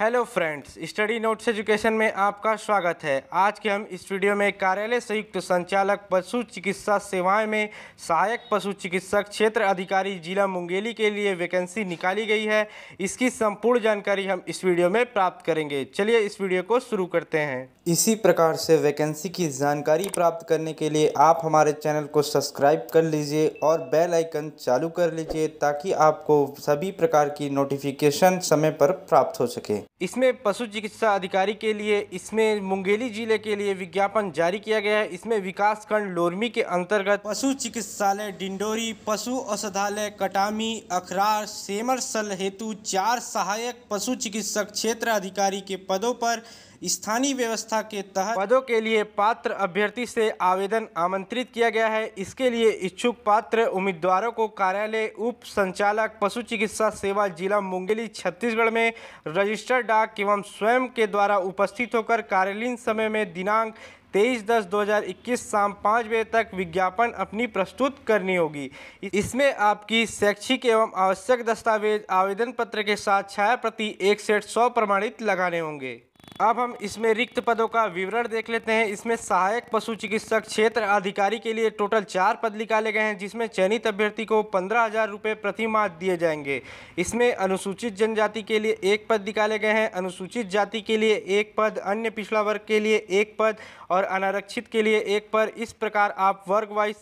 hello friends study notes education में आपका स्वागत है आज के हम इस वीडियो में कार्यालय संयुक्त संचालक पशु चिकित्सा सेवाएं में सहायक पशु चिकित्सक क्षेत्र अधिकारी जिला मुंगेली के लिए वैकेंसी निकाली गई है इसकी संपूर्ण जानकारी हम इस वीडियो में प्राप्त करेंगे चलिए इस वीडियो को शुरू करते हैं इसी प्रकार से वैकेंसी की जानकारी प्राप्त करने के लिए आप हमारे चैनल को सब्सक्राइब कर लीजिए और बेल आइकन चालू कर लीजिए ताकि आपको सभी प्रकार की नोटिफिकेशन समय पर प्राप्त हो सके इसमें पशु चिकित्सा अधिकारी के लिए इसमें मुंगेली जिले के लिए विज्ञापन जारी किया गया है इसमें विकास खंड लोरमी के अंतर्गत पशु चिकित्सालय डिंडोरी पशु औषधालय कटामी अखरार सेमरसल हेतु चार सहायक पशु चिकित्सक क्षेत्र अधिकारी के पदों पर स्थानीय व्यवस्था के तहत पदों के लिए पात्र अभ्यर्थी से आवेदन आमंत्रित किया गया है इसके लिए इच्छुक पात्र उम्मीदवारों को कार्यालय उप संचालक पशु चिकित्सा सेवा जिला मुंगेली छत्तीसगढ़ में रजिस्टर डाक एवं स्वयं के द्वारा उपस्थित होकर कार्यालयीन समय में दिनांक तेईस दस 2021 शाम पाँच बजे तक विज्ञापन अपनी प्रस्तुत करनी होगी इसमें आपकी शैक्षिक एवं आवश्यक दस्तावेज आवेदन पत्र के साथ छाया प्रति एक सेट सौ प्रमाणित लगाने होंगे अब हम इसमें रिक्त पदों का विवरण देख लेते हैं इसमें सहायक पशु चिकित्सक क्षेत्र अधिकारी के लिए टोटल चार पद निकाले गए हैं जिसमें चयनित अभ्यर्थी को पंद्रह हज़ार रुपये प्रति माह दिए जाएंगे इसमें अनुसूचित जनजाति के लिए एक पद निकाले गए हैं अनुसूचित जाति के लिए एक पद अन्य पिछड़ा वर्ग के लिए एक पद और अनारक्षित के लिए एक पद इस प्रकार आप वर्ग वाइज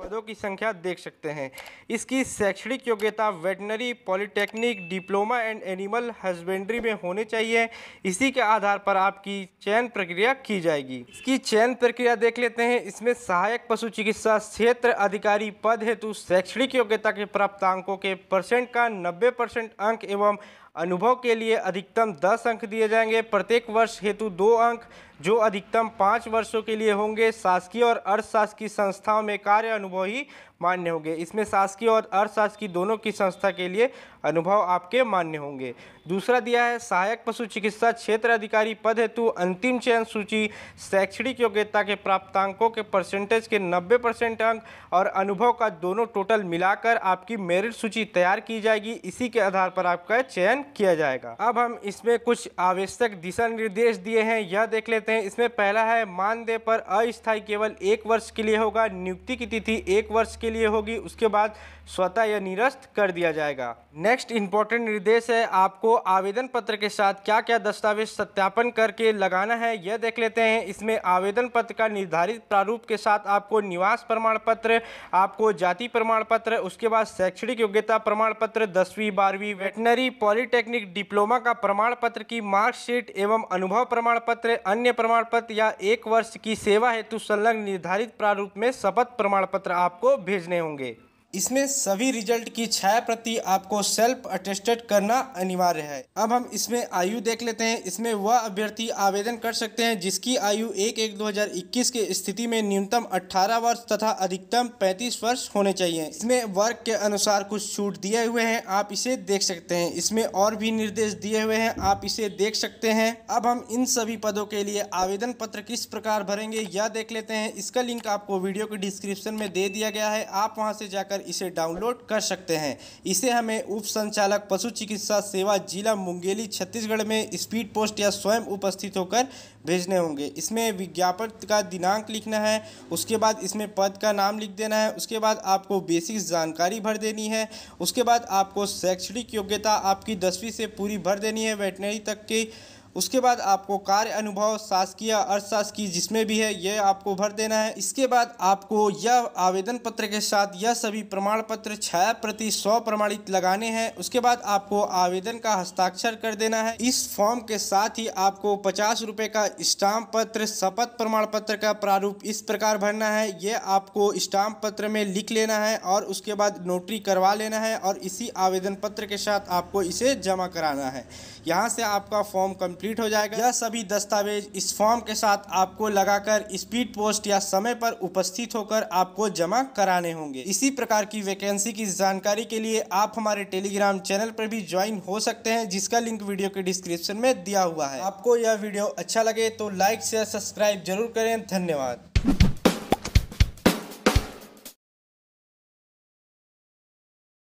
पदों की संख्या देख सकते हैं इसकी शैक्षणिक योग्यता veterinary polytechnic diploma and animal husbandry में होने चाहिए इसी के आधार पर आपकी चयन प्रक्रिया की जाएगी इसकी चयन प्रक्रिया देख लेते हैं इसमें सहायक पशु चिकित्सा क्षेत्र अधिकारी पद हेतु शैक्षणिक योग्यता के प्राप्त अंकों के परसेंट का नब्बे परसेंट अंक एवं अनुभव के लिए अधिकतम दस अंक दिए जाएंगे प्रत्येक वर्ष हेतु दो अंक जो अधिकतम पाँच वर्षों के लिए होंगे शासकीय और अर्धशासकीय संस्थाओं में कार्य अनुभव ही मान्य होंगे इसमें शासकीय और अर्धशासकीय दोनों की संस्था के लिए अनुभव आपके मान्य होंगे दूसरा दिया है सहायक पशु चिकित्सा क्षेत्र अधिकारी पद हेतु अंतिम चयन सूची शैक्षणिक योग्यता के प्राप्तांकों के परसेंटेज के नब्बे परसेंट अंक और अनुभव का दोनों टोटल मिलाकर आपकी मेरिट सूची तैयार की जाएगी इसी के आधार पर आपका चयन किया जाएगा अब हम इसमें कुछ आवश्यक दिशा निर्देश दिए हैं यह देख लेते हैं इसमें पहला है मानदेय पर अस्थायी केवल एक वर्ष के लिए होगा नियुक्ति की तिथि एक वर्ष के लिए होगी उसके बाद स्वतः या निरस्त कर दिया जाएगा नेक्स्ट इंपॉर्टेंट निर्देश है आपको आवेदन पत्र के साथ क्या क्या दस्तावेज सत्यापन करके लगाना है यह देख लेते हैं इसमें आवेदन पत्र का निर्धारित प्रारूप के साथ आपको निवास प्रमाण पत्र आपको जाति प्रमाण पत्र उसके बाद शैक्षणिक योग्यता प्रमाण पत्र दसवीं बारहवीं वेटनरी पॉलिटेक्निक पॉलिटेक्निक डिप्लोमा का प्रमाण पत्र की मार्कशीट एवं अनुभव प्रमाण पत्र अन्य प्रमाण पत्र या एक वर्ष की सेवा हेतु संलग्न निर्धारित प्रारूप में शपथ प्रमाण पत्र आपको भेजने होंगे इसमें सभी रिजल्ट की छह प्रति आपको सेल्फ अटेस्टेड करना अनिवार्य है अब हम इसमें आयु देख लेते हैं इसमें वह अभ्यर्थी आवेदन कर सकते हैं जिसकी आयु एक एक 2021 के स्थिति में न्यूनतम 18 वर्ष तथा अधिकतम 35 वर्ष होने चाहिए इसमें वर्ग के अनुसार कुछ छूट दिए हुए हैं आप इसे देख सकते हैं इसमें और भी निर्देश दिए हुए हैं आप इसे देख सकते हैं अब हम इन सभी पदों के लिए आवेदन पत्र किस प्रकार भरेंगे यह देख लेते हैं इसका लिंक आपको वीडियो के डिस्क्रिप्शन में दे दिया गया है आप वहाँ से जाकर जाकर इसे डाउनलोड कर सकते हैं इसे हमें उप संचालक पशु चिकित्सा सेवा जिला मुंगेली छत्तीसगढ़ में स्पीड पोस्ट या स्वयं उपस्थित होकर भेजने होंगे इसमें विज्ञापन का दिनांक लिखना है उसके बाद इसमें पद का नाम लिख देना है उसके बाद आपको बेसिक जानकारी भर देनी है उसके बाद आपको शैक्षणिक योग्यता आपकी दसवीं से पूरी भर देनी है वेटनरी तक की उसके बाद आपको कार्य अनुभव शासकीय अर्थशासकीय जिसमें भी है यह आपको भर देना है इसके बाद आपको यह आवेदन पत्र के साथ यह सभी प्रमाण पत्र छाया प्रति सौ प्रमाणित लगाने हैं उसके बाद आपको आवेदन का हस्ताक्षर कर देना है इस फॉर्म के साथ ही आपको पचास रुपए का स्टाम्प पत्र शपथ प्रमाण पत्र का प्रारूप इस प्रकार भरना है यह आपको स्टाम्प पत्र में लिख लेना है और उसके बाद नोटरी करवा लेना है और इसी आवेदन पत्र के साथ आपको इसे जमा कराना है यहाँ से आपका फॉर्म कम कंप्लीट हो जाएगा यह सभी दस्तावेज इस फॉर्म के साथ आपको लगाकर स्पीड पोस्ट या समय पर उपस्थित होकर आपको जमा कराने होंगे इसी प्रकार की वैकेंसी की जानकारी के लिए आप हमारे टेलीग्राम चैनल पर भी ज्वाइन हो सकते हैं जिसका लिंक वीडियो के डिस्क्रिप्शन में दिया हुआ है आपको यह वीडियो अच्छा लगे तो लाइक शेयर सब्सक्राइब जरूर करें धन्यवाद